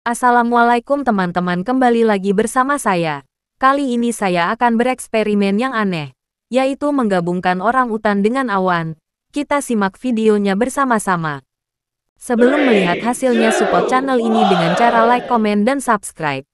Assalamualaikum teman-teman kembali lagi bersama saya. Kali ini saya akan bereksperimen yang aneh, yaitu menggabungkan orang utan dengan awan. Kita simak videonya bersama-sama. Sebelum melihat hasilnya support channel ini dengan cara like, komen, dan subscribe.